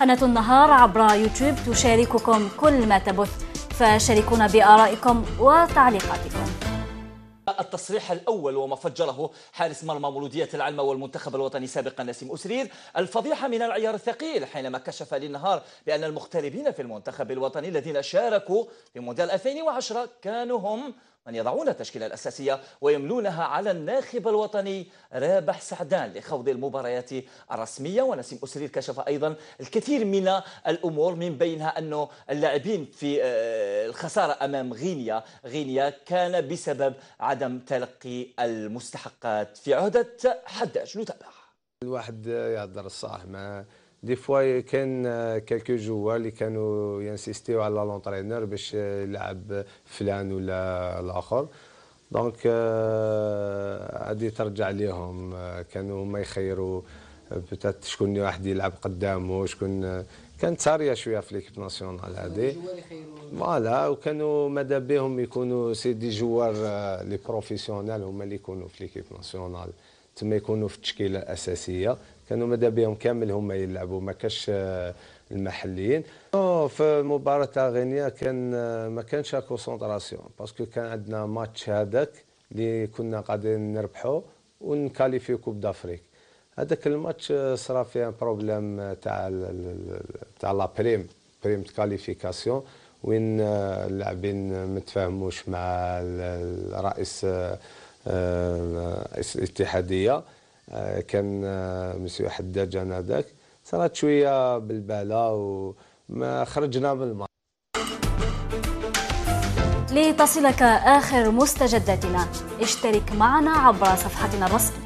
قناة النهار عبر يوتيوب تشارككم كل ما تبث فشاركونا بآرائكم وتعليقاتكم التصريح الأول وما فجره حارس مرمى مولودية العلمة والمنتخب الوطني سابقا نسيم أسرير الفضيحة من العيار الثقيل حينما كشف للنهار بأن المغتربين في المنتخب الوطني الذين شاركوا في مونديال 2010 كانوا هم من يضعون التشكيلة الأساسية ويملونها على الناخب الوطني رابح سعدان لخوض المباريات الرسمية ونسيم أسرير كشف أيضا الكثير من الأمور من بينها أنه اللاعبين في آه، الخسارة أمام غينيا غينيا كان بسبب عدم تلقي المستحقات في عهدة حداش نتابع الواحد يهضر الصح ما دي فوا كان كالكو جوا اللي كانوا ينسيستيو على لونترينور باش يلعب فلان ولا الاخر دونك هادي ترجع ليهم euh، كانوا هما يخيروا بتات euh, شكون واحد يلعب قدامه شكون euh، كانت ساريه شويه في ليكيب ناسيونال هادي فوالا وكانوا ماذا بهم يكونوا سي دي جوار لي بروفيسيونيل هما اللي يكونوا في ليكيب ناسيونال تما يكونوا في التشكيله الاساسيه كانوا ماذا بهم كامل هما يلعبوا ما كاش آه، المحليين في مباراه غينيا كان آه، ما كانش كونسونطراسيون باسكو كان عندنا ماتش هذاك اللي كنا قادرين نربحو ونكاليفيو كوب دافريك هذاك الماتش آه، صرا فيه بروبليم تاع تاع لا بريم بريم كاليفيكاسيون وين اللاعبين متفاهموش مع الرئيس الاتحاديه آه، آه، كان آه، مسيو حداج انا ذاك صارت شويه بالباله وما خرجنا من الماء لتصلك آخر مستجداتنا اشترك معنا عبر صفحتنا الرسمية